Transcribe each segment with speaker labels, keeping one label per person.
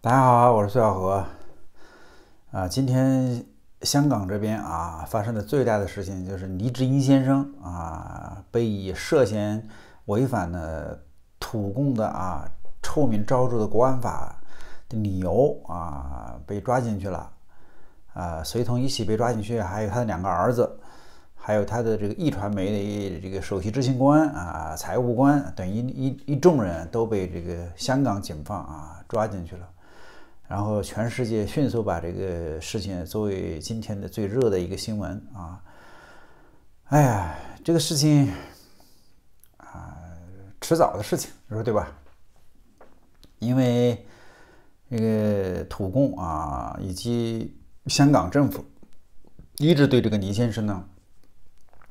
Speaker 1: 大家好，我是崔小河。啊，今天香港这边啊发生的最大的事情就是黎智英先生啊被以涉嫌违反了土共的啊臭名昭著的国安法的理由啊被抓进去了。啊，随同一起被抓进去还有他的两个儿子，还有他的这个易传媒的这个首席执行官啊、财务官等一一一众人都被这个香港警方啊抓进去了。然后全世界迅速把这个事情作为今天的最热的一个新闻啊！哎呀，这个事情啊，迟早的事情，你说对吧？因为这个土共啊，以及香港政府一直对这个倪先生呢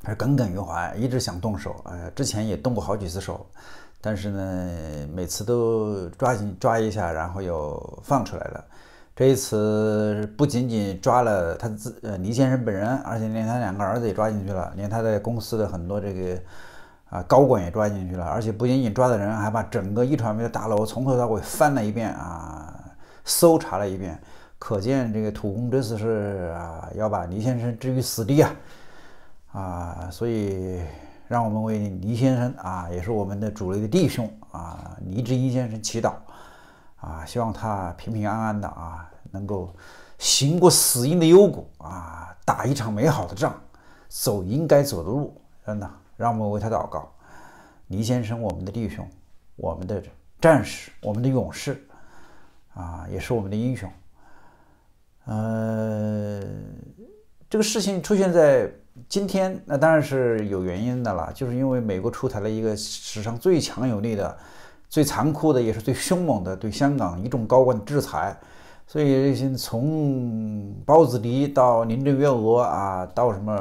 Speaker 1: 还耿耿于怀，一直想动手，哎，之前也动过好几次手。但是呢，每次都抓紧抓一下，然后又放出来了。这一次不仅仅抓了他自呃倪先生本人，而且连他两个儿子也抓进去了，连他的公司的很多这个啊高管也抓进去了。而且不仅仅抓的人，还把整个一传媒的大楼从头到尾翻了一遍啊，搜查了一遍。可见这个土工这次是啊要把倪先生置于死地啊啊，所以。让我们为倪先生啊，也是我们的主力的弟兄啊，倪志英先生祈祷啊，希望他平平安安的啊，能够行过死荫的幽谷啊，打一场美好的仗，走应该走的路。真的，让我们为他祷告，倪先生，我们的弟兄，我们的战士，我们的勇士啊，也是我们的英雄。呃，这个事情出现在。今天那当然是有原因的了，就是因为美国出台了一个史上最强有力的、最残酷的也是最凶猛的对香港一众高官的制裁，所以从包子斯到林郑月娥啊，到什么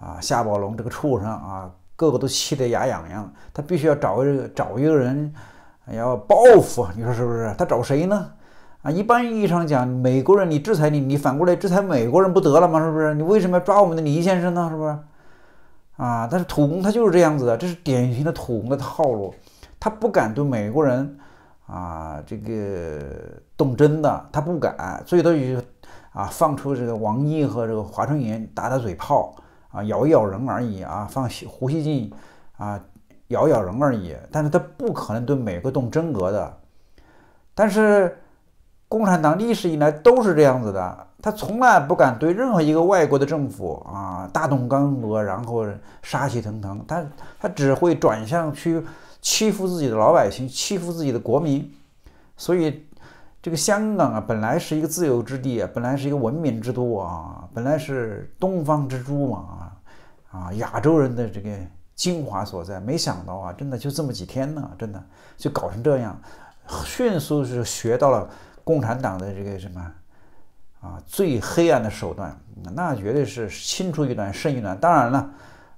Speaker 1: 啊夏宝龙这个畜生啊，个个都气得牙痒痒，他必须要找一个找一个人要报复，你说是不是？他找谁呢？啊，一般意义上讲，美国人你制裁你，你反过来制裁美国人不得了吗？是不是？你为什么要抓我们的李先生呢？是不是？啊，但是土工他就是这样子的，这是典型的土工的套路。他不敢对美国人啊，这个动真的，他不敢，最多就啊放出这个王毅和这个华春莹打打嘴炮啊，咬一咬人而已啊，放胡锡进啊，咬咬人而已。但是他不可能对美国动真格的，但是。共产党历史以来都是这样子的，他从来不敢对任何一个外国的政府啊大动干戈，然后杀气腾腾。他他只会转向去欺负自己的老百姓，欺负自己的国民。所以这个香港啊，本来是一个自由之地啊，本来是一个文明之都啊，本来是东方之珠嘛啊，啊，亚洲人的这个精华所在。没想到啊，真的就这么几天呢，真的就搞成这样，迅速是学到了。共产党的这个什么啊，最黑暗的手段，那绝对是青出于蓝胜于蓝。当然了，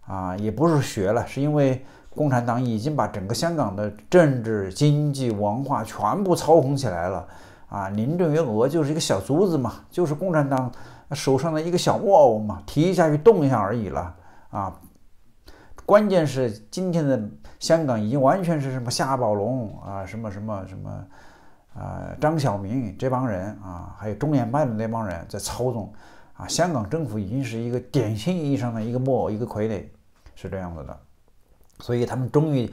Speaker 1: 啊，也不是学了，是因为共产党已经把整个香港的政治、经济、文化全部操控起来了啊。林郑月娥就是一个小卒子嘛，就是共产党手上的一个小木偶嘛，提一下就动一下而已了啊。关键是今天的香港已经完全是什么夏宝龙啊，什么什么什么。呃，张晓明这帮人啊，还有中联办的那帮人在操纵啊，香港政府已经是一个典型意义上的一个木偶，一个傀儡，是这样子的。所以他们终于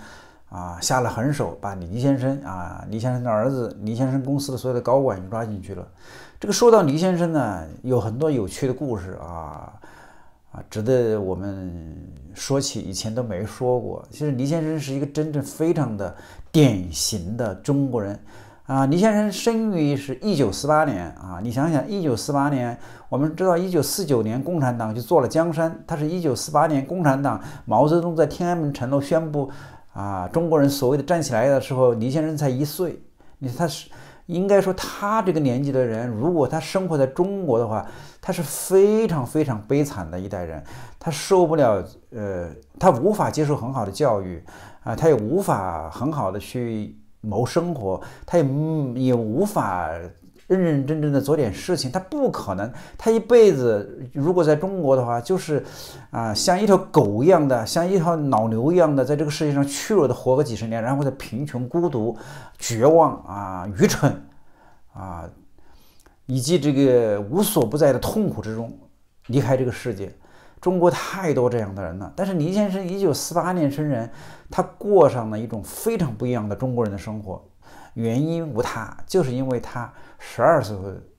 Speaker 1: 啊下了狠手，把黎先生啊，黎先生的儿子，黎先生公司的所有的高管抓进去了。这个说到黎先生呢，有很多有趣的故事啊啊，值得我们说起，以前都没说过。其实黎先生是一个真正非常的典型的中国人。啊，倪先生生于是一九四八年啊，你想想一九四八年，我们知道一九四九年共产党就做了江山，他是一九四八年共产党毛泽东在天安门城楼宣布，啊，中国人所谓的站起来的时候，倪先生才一岁，你他是应该说他这个年纪的人，如果他生活在中国的话，他是非常非常悲惨的一代人，他受不了，呃，他无法接受很好的教育，啊，他也无法很好的去。谋生活，他也也无法认认真真的做点事情，他不可能，他一辈子如果在中国的话，就是啊，像一条狗一样的，像一条老牛一样的，在这个世界上屈辱的活个几十年，然后在贫穷、孤独、绝望啊、愚蠢啊，以及这个无所不在的痛苦之中离开这个世界。中国太多这样的人了，但是倪先生一九四八年生人，他过上了一种非常不一样的中国人的生活，原因无他，就是因为他十二岁，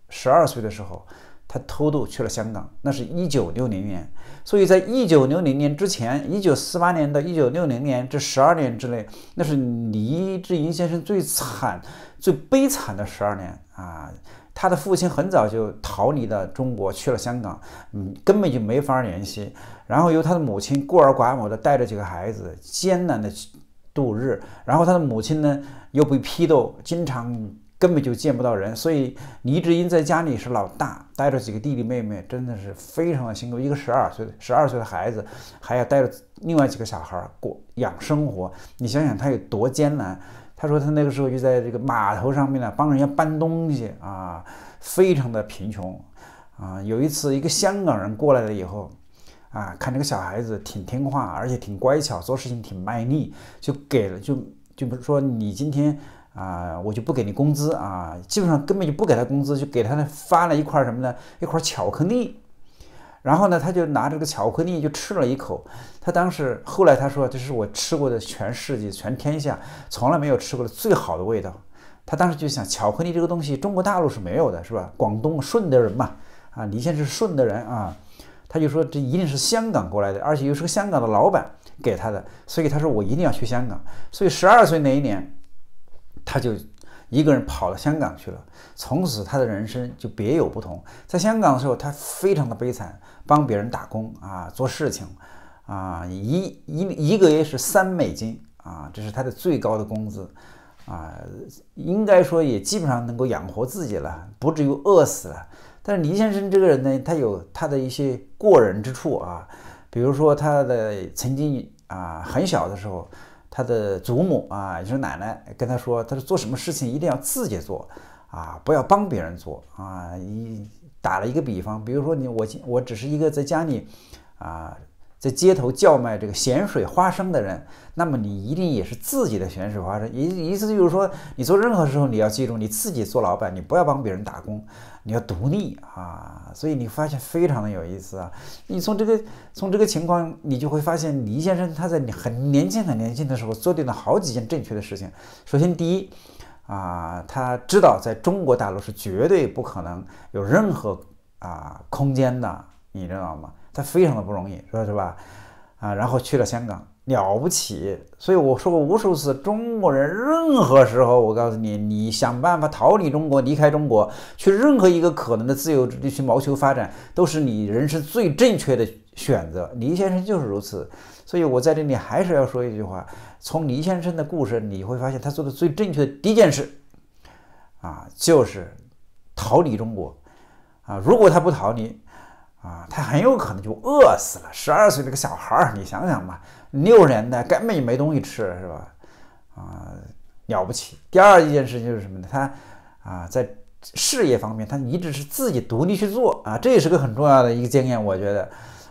Speaker 1: 十二岁的时候，他偷渡去了香港，那是一九六零年，所以在一九六零年之前，一九四八年到一九六零年这十二年之内，那是倪志银先生最惨、最悲惨的十二年啊。他的父亲很早就逃离了中国，去了香港，嗯，根本就没法联系。然后由他的母亲孤儿寡母的带着几个孩子艰难的度日。然后他的母亲呢又被批斗，经常根本就见不到人。所以倪志英在家里是老大，带着几个弟弟妹妹，真的是非常的辛苦。一个十二岁、十二岁的孩子还要带着另外几个小孩过养生活，你想想他有多艰难。他说他那个时候就在这个码头上面呢，帮人家搬东西啊，非常的贫穷啊。有一次一个香港人过来了以后，啊，看这个小孩子挺听话，而且挺乖巧，做事情挺卖力，就给了就就比如说你今天啊，我就不给你工资啊，基本上根本就不给他工资，就给他发了一块什么呢？一块巧克力。然后呢，他就拿这个巧克力就吃了一口。他当时后来他说，这是我吃过的全世界全天下从来没有吃过的最好的味道。他当时就想，巧克力这个东西中国大陆是没有的，是吧？广东顺德人嘛，啊，李在是顺德人啊，他就说这一定是香港过来的，而且又是个香港的老板给他的，所以他说我一定要去香港。所以十二岁那一年，他就一个人跑到香港去了。从此他的人生就别有不同。在香港的时候，他非常的悲惨。帮别人打工啊，做事情，啊，一一一个月是三美金啊，这是他的最高的工资，啊，应该说也基本上能够养活自己了，不至于饿死了。但是倪先生这个人呢，他有他的一些过人之处啊，比如说他的曾经啊，很小的时候，他的祖母啊，也就是奶奶跟他说，他说做什么事情一定要自己做啊，不要帮别人做啊，一。打了一个比方，比如说你我我只是一个在家里啊在街头叫卖这个咸水花生的人，那么你一定也是自己的咸水花生。意意思就是说，你做任何时候你要记住，你自己做老板，你不要帮别人打工，你要独立啊。所以你发现非常的有意思啊。你从这个从这个情况，你就会发现倪先生他在你很年轻很年轻的时候做定了好几件正确的事情。首先第一。啊，他知道在中国大陆是绝对不可能有任何啊空间的，你知道吗？他非常的不容易，说是吧？啊，然后去了香港，了不起。所以我说过无数次，中国人任何时候，我告诉你，你想办法逃离中国，离开中国，去任何一个可能的自由之地去谋求发展，都是你人生最正确的选择。倪先生就是如此。所以我在这里还是要说一句话：，从倪先生的故事，你会发现他做的最正确的第一件事，啊，就是逃离中国，啊，如果他不逃离，啊，他很有可能就饿死了。十二岁这个小孩儿，你想想吧，六十年代根本就没东西吃，是吧？啊，了不起。第二一件事就是什么呢？他，啊，在事业方面，他一直是自己独立去做，啊，这也是个很重要的一个经验，我觉得。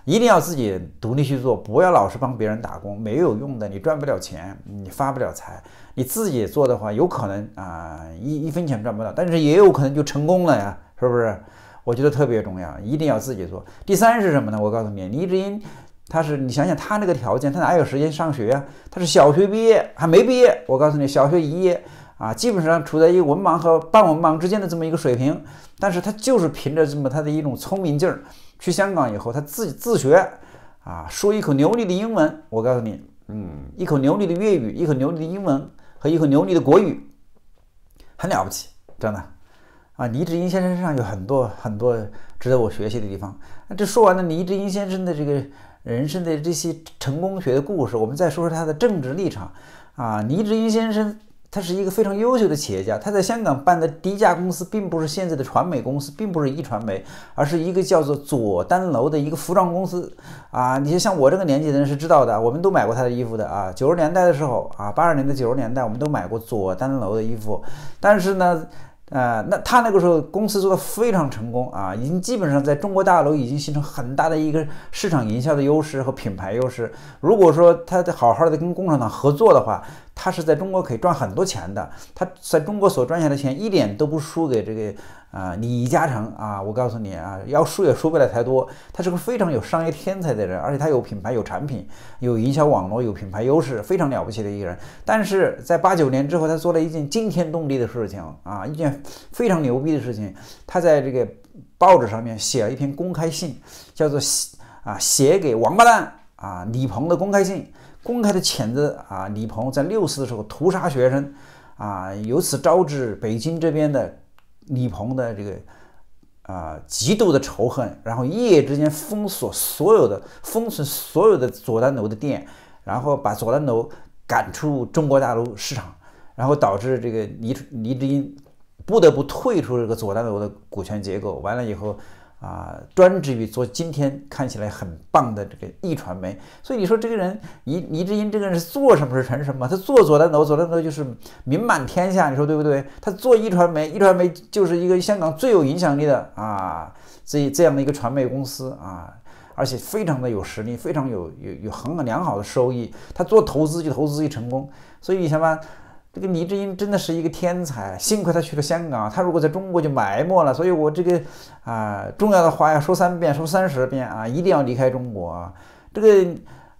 Speaker 1: 一定要自己独立去做，不要老是帮别人打工，没有用的。你赚不了钱，你发不了财。你自己做的话，有可能啊，一一分钱赚不到，但是也有可能就成功了呀，是不是？我觉得特别重要，一定要自己做。第三是什么呢？我告诉你，李志英他是，你想想他那个条件，他哪有时间上学啊？他是小学毕业，还没毕业。我告诉你，小学毕业。啊，基本上处在一个文盲和半文盲之间的这么一个水平，但是他就是凭着这么他的一种聪明劲儿，去香港以后，他自己自学，啊，说一口流利的英文，我告诉你，嗯，一口流利的粤语，一口流利的英文和一口流利的国语，很了不起，真的，啊，倪志英先生身上有很多很多值得我学习的地方。那这说完了倪志英先生的这个人生的这些成功学的故事，我们再说说他的政治立场。啊，倪志英先生。他是一个非常优秀的企业家，他在香港办的第一家公司，并不是现在的传媒公司，并不是一传媒，而是一个叫做左丹楼的一个服装公司。啊，你像我这个年纪的人是知道的，我们都买过他的衣服的啊。九十年代的时候啊，八十年代、九十年代，我们都买过左丹楼的衣服。但是呢，呃，那他那个时候公司做的非常成功啊，已经基本上在中国大陆已经形成很大的一个市场营销的优势和品牌优势。如果说他好好的跟共产党合作的话，他是在中国可以赚很多钱的，他在中国所赚下的钱一点都不输给这个啊李嘉诚啊，我告诉你啊，要输也输不了太多。他是个非常有商业天才的人，而且他有品牌、有产品、有营销网络、有品牌优势，非常了不起的一个人。但是在八九年之后，他做了一件惊天动地的事情啊，一件非常牛逼的事情。他在这个报纸上面写了一篇公开信，叫做“写啊写给王八蛋啊李鹏的公开信”。公开的谴责啊，李鹏在六四的时候屠杀学生，啊，由此招致北京这边的李鹏的这个啊极度的仇恨，然后一夜之间封锁所有的封存所有的左丹楼的店，然后把左丹楼赶出中国大陆市场，然后导致这个黎黎志英不得不退出这个左丹楼的股权结构，完了以后。啊，专职于做今天看起来很棒的这个易传媒，所以你说这个人倪倪志英这个人是做什么是成什么？他做做，左做头就是名满天下，你说对不对？他做易传媒，易传媒就是一个香港最有影响力的啊，这这样的一个传媒公司啊，而且非常的有实力，非常有有有很良好的收益。他做投资就投资一成功，所以你想吧。这个李志英真的是一个天才，幸亏他去了香港，他如果在中国就埋没了。所以我这个啊，重要的话要说三遍，说三十遍啊，一定要离开中国啊。这个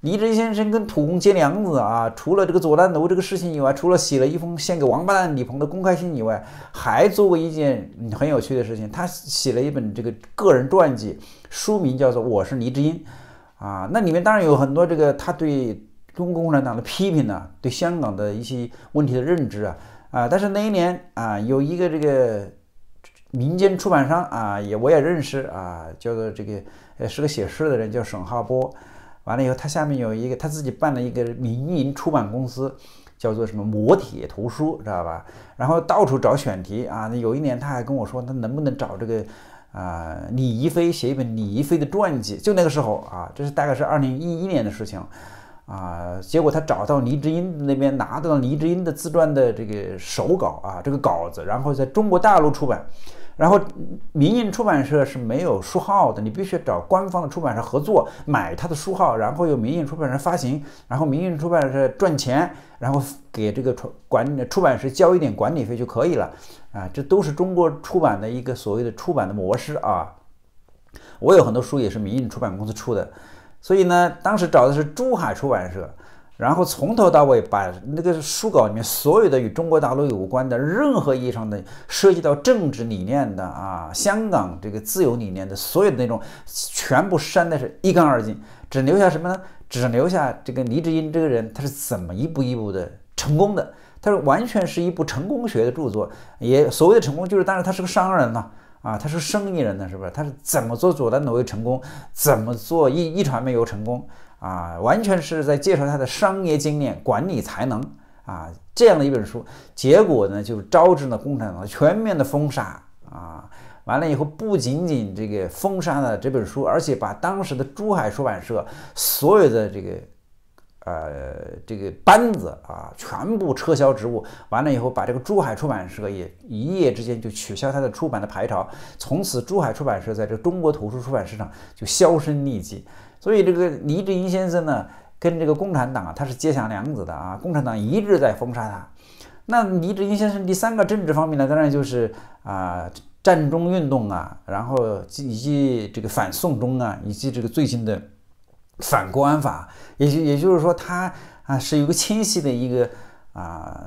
Speaker 1: 李志英先生跟土公结梁子啊，除了这个左丹楼这个事情以外，除了写了一封献给王八蛋李鹏的公开信以外，还做过一件很有趣的事情，他写了一本这个个人传记，书名叫做《我是李志英》啊，那里面当然有很多这个他对。中共共产党的批评呢，对香港的一些问题的认知啊啊，但是那一年啊，有一个这个民间出版商啊，也我也认识啊，叫做这个呃是个写诗的人叫沈浩波，完了以后他下面有一个他自己办了一个民营出版公司，叫做什么磨铁图书，知道吧？然后到处找选题啊，有一年他还跟我说，他能不能找这个啊李一飞写一本李一飞的传记，就那个时候啊，这是大概是二零一一年的事情。啊，结果他找到倪志英那边，拿到倪志英的自传的这个手稿啊，这个稿子，然后在中国大陆出版，然后民营出版社是没有书号的，你必须找官方的出版社合作买他的书号，然后由民营出版社发行，然后民营出版社赚钱，然后给这个出管出版社交一点管理费就可以了啊，这都是中国出版的一个所谓的出版的模式啊。我有很多书也是民营出版公司出的。所以呢，当时找的是珠海出版社，然后从头到尾把那个书稿里面所有的与中国大陆有关的任何意义上的涉及到政治理念的啊，香港这个自由理念的所有的那种全部删的是一干二净，只留下什么呢？只留下这个黎志英这个人他是怎么一步一步的成功的？他说完全是一部成功学的著作，也所谓的成功就是当然他是个商人嘛。啊，他是生意人呢，是不是？他是怎么做左丹挪威成功，怎么做一一传媒又成功啊？完全是在介绍他的商业经验、管理才能啊，这样的一本书，结果呢，就招致了共产党全面的封杀啊。完了以后，不仅仅这个封杀了这本书，而且把当时的珠海出版社所有的这个。呃，这个班子啊，全部撤销职务。完了以后，把这个珠海出版社也一夜之间就取消它的出版的排潮。从此，珠海出版社在这中国图书出版市场就销声匿迹。所以，这个黎志英先生呢，跟这个共产党啊，他是结下梁子的啊。共产党一直在封杀他。那黎志英先生第三个政治方面呢，当然就是啊，战中运动啊，然后以及这个反送中啊，以及这个最近的。反观法，也就也就是说，他啊是有个清晰的一个啊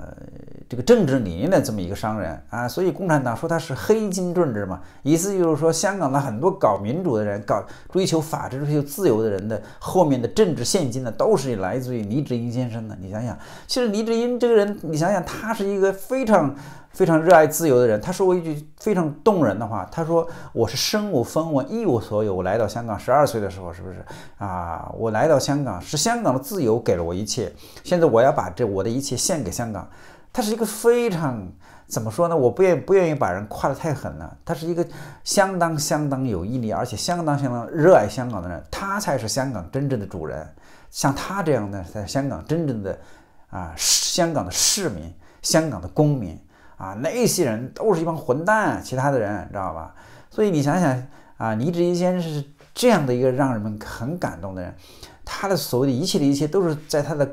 Speaker 1: 这个政治理念的这么一个商人啊，所以共产党说他是黑金政治嘛，意思就是说，香港的很多搞民主的人、搞追求法治、追求自由的人的后面的政治现金呢，都是来自于黎志英先生的。你想想，其实黎志英这个人，你想想，他是一个非常。非常热爱自由的人，他说过一句非常动人的话，他说：“我是身无分文，一无所有。我来到香港十二岁的时候，是不是啊？我来到香港，是香港的自由给了我一切。现在我要把这我的一切献给香港。”他是一个非常怎么说呢？我不愿不愿意把人夸得太狠了。他是一个相当相当有毅力，而且相当相当热爱香港的人。他才是香港真正的主人。像他这样的，在香港真正的啊，香港的市民，香港的公民。啊，那些人都是一帮混蛋，其他的人你知道吧？所以你想想啊，倪志英先生是这样的一个让人们很感动的人，他的所谓的一切的一切都是在他的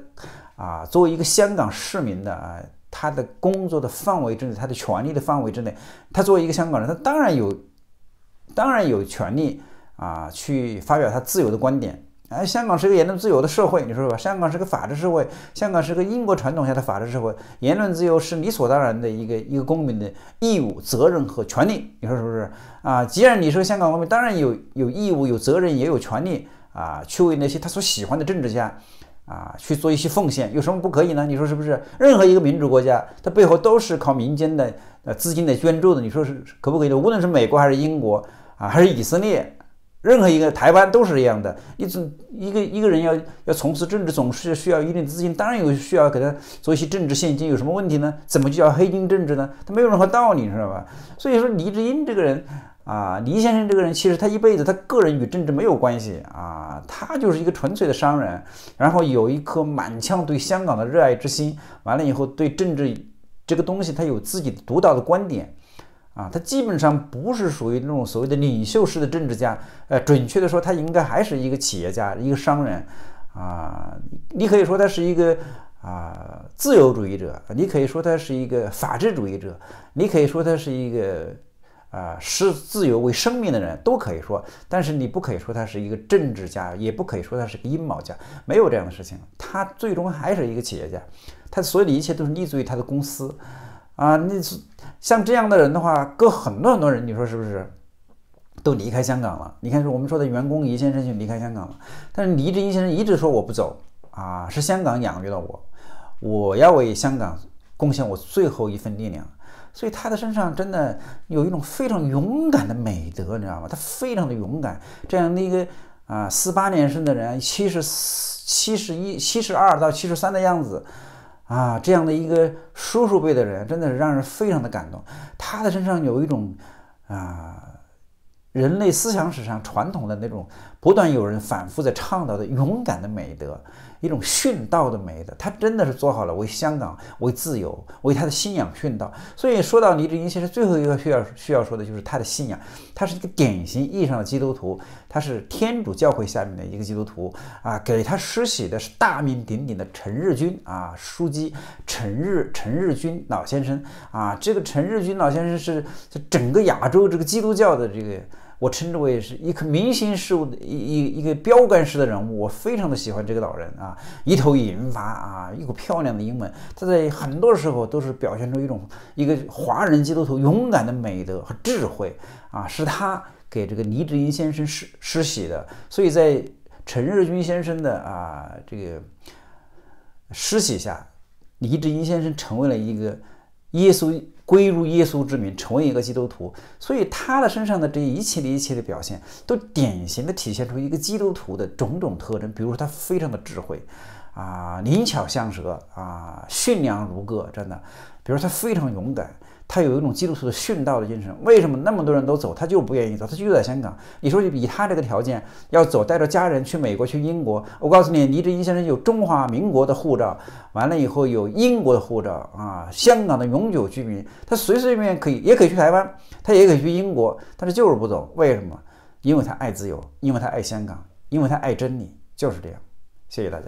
Speaker 1: 啊作为一个香港市民的，啊，他的工作的范围之内，他的权利的范围之内，他作为一个香港人，他当然有，当然有权利啊去发表他自由的观点。哎，香港是一个言论自由的社会，你说吧，香港是个法治社会，香港是个英国传统下的法治社会，言论自由是理所当然的一个一个公民的义务、责任和权利，你说是不是？啊，既然你是个香港公民，当然有有义务、有责任，也有权利啊，去为那些他所喜欢的政治家啊去做一些奉献，有什么不可以呢？你说是不是？任何一个民主国家，它背后都是靠民间的呃资金的捐助的，你说是可不可以？无论是美国还是英国啊，还是以色列。任何一个台湾都是一样的，一总一个一个人要要从事政治总是需要一定资金，当然有需要给他做一些政治现金，有什么问题呢？怎么就叫黑金政治呢？他没有任何道理，你知道吧？所以说黎智英这个人啊，黎先生这个人，其实他一辈子他个人与政治没有关系啊，他就是一个纯粹的商人，然后有一颗满腔对香港的热爱之心，完了以后对政治这个东西他有自己的独到的观点。啊，他基本上不是属于那种所谓的领袖式的政治家，呃，准确的说，他应该还是一个企业家、一个商人，啊，你可以说他是一个啊自由主义者，你可以说他是一个法治主义者，你可以说他是一个啊视自由为生命的人，都可以说，但是你不可以说他是一个政治家，也不可以说他是个阴谋家，没有这样的事情，他最终还是一个企业家，他所有的一切都是立足于他的公司。啊，你是像这样的人的话，搁很多很多人，你说是不是，都离开香港了？你看，我们说的员工余先生就离开香港了。但是倪志英先生一直说我不走啊，是香港养育了我，我要为香港贡献我最后一份力量。所以他的身上真的有一种非常勇敢的美德，你知道吗？他非常的勇敢。这样的一个啊，四八年生的人，七十四、七十一、七十二到七十三的样子。啊，这样的一个叔叔辈的人，真的是让人非常的感动。他的身上有一种，啊，人类思想史上传统的那种不断有人反复在倡导的勇敢的美德。一种殉道的美的，他真的是做好了为香港、为自由、为他的信仰殉道。所以说到黎志英先生，最后一个需要需要说的就是他的信仰，他是一个典型意义上的基督徒，他是天主教会下面的一个基督徒啊。给他施洗的是大名鼎鼎的陈日军啊，书记陈日陈日军老先生啊。这个陈日军老先生是整个亚洲这个基督教的这个。我称之为是一颗明星事物的一一一个标杆式的人物，我非常的喜欢这个老人啊，一头银发啊，一股漂亮的英文，他在很多时候都是表现出一种一个华人基督徒勇敢的美德和智慧啊，是他给这个黎志英先生诗诗写的，所以在陈日君先生的啊这个诗写下，黎志英先生成为了一个耶稣。归入耶稣之名，成为一个基督徒，所以他的身上的这一切的一切的表现，都典型的体现出一个基督徒的种种特征。比如说，他非常的智慧，啊，灵巧像蛇，啊，驯良如鸽，真的。比如他非常勇敢。他有一种基督徒的殉道的精神，为什么那么多人都走，他就不愿意走，他就在香港。你说以他这个条件要走，带着家人去美国、去英国，我告诉你，倪志英先生有中华民国的护照，完了以后有英国的护照啊，香港的永久居民，他随随便便可以，也可以去台湾，他也可以去英国，但是就是不走，为什么？因为他爱自由，因为他爱香港，因为他爱真理，就是这样。谢谢大家。